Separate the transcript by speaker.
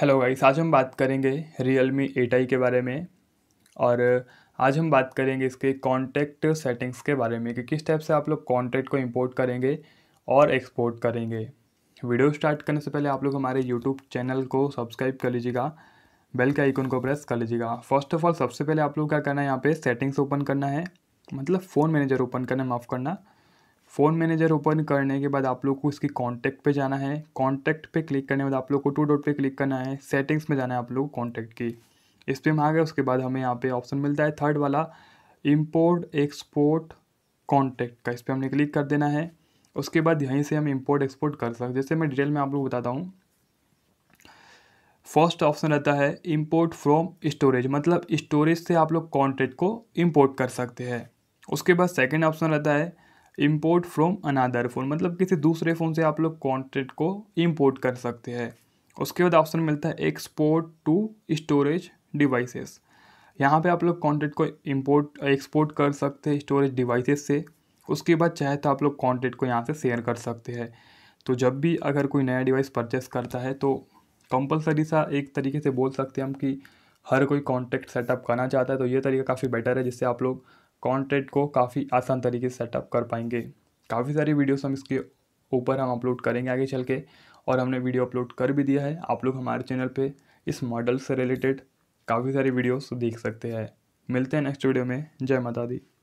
Speaker 1: hello guys आज हम बात करेंगे रियल मी एट आई के बारे में और आज हम बात करेंगे इसके कॉन्टैक्ट सेटिंग्स के बारे में कि किस टाइप से आप लोग कॉन्टैक्ट को इंपोर्ट करेंगे और एक्सपोर्ट करेंगे वीडियो स्टार्ट करने से पहले आप लोग हमारे यूट्यूब चैनल को सब्सक्राइब कर लीजिएगा बेल के आइकन को प्रेस कर लीजिएगा फर्स्ट ऑफ ऑल सबसे पहले आप लोग क्या करना है यहाँ पर सेटिंग्स ओपन करना है मतलब फ़ोन मैनेजर ओपन करना माफ़ करना फ़ोन मैनेजर ओपन करने के बाद आप लोग को उसकी कॉन्टैक्ट पे जाना है कॉन्टैक्ट पे क्लिक करने के बाद आप लोग को टू डॉट पे क्लिक करना है सेटिंग्स में जाना है आप लोग कॉन्टैक्ट की इस पर हम आ गए उसके बाद हमें यहाँ पे ऑप्शन मिलता है थर्ड वाला इम्पोर्ट एक्सपोर्ट कॉन्टैक्ट का इस पर हमने क्लिक कर देना है उसके बाद यहीं से हम इम्पोर्ट एक्सपोर्ट कर सकते जैसे मैं डिटेल में आप लोग बताता हूँ फर्स्ट ऑप्शन रहता है इम्पोर्ट फ्रॉम स्टोरेज मतलब स्टोरेज से आप लोग कॉन्टैक्ट को इम्पोर्ट कर सकते हैं उसके बाद सेकेंड ऑप्शन रहता है इम्पोर्ट फ्रॉम अनादर फ़ोन मतलब किसी दूसरे फ़ोन से आप लोग कॉन्टेंट को इम्पोर्ट कर सकते हैं उसके बाद ऑप्शन मिलता है एक्सपोर्ट टू स्टोरेज डिवाइसेस यहाँ पे आप लोग कॉन्टेंट को इम्पोर्ट एक्सपोर्ट कर सकते हैं स्टोरेज डिवाइसेस से उसके बाद चाहे तो आप लोग कॉन्टेंट को यहाँ से शेयर कर सकते हैं तो जब भी अगर कोई नया डिवाइस परचेस करता है तो कंपलसरी सा एक तरीके से बोल सकते हैं हम कि हर कोई कॉन्टेक्ट सेटअप करना चाहता है तो ये तरीका काफ़ी बेटर है जिससे आप लोग कॉन्टेंट को काफ़ी आसान तरीके से सेटअप कर पाएंगे काफ़ी सारी वीडियोस हम इसके ऊपर हम अपलोड करेंगे आगे चल के और हमने वीडियो अपलोड कर भी दिया है आप लोग हमारे चैनल पे इस मॉडल से रिलेटेड काफ़ी सारी वीडियोस देख सकते हैं मिलते हैं नेक्स्ट वीडियो में जय माता दी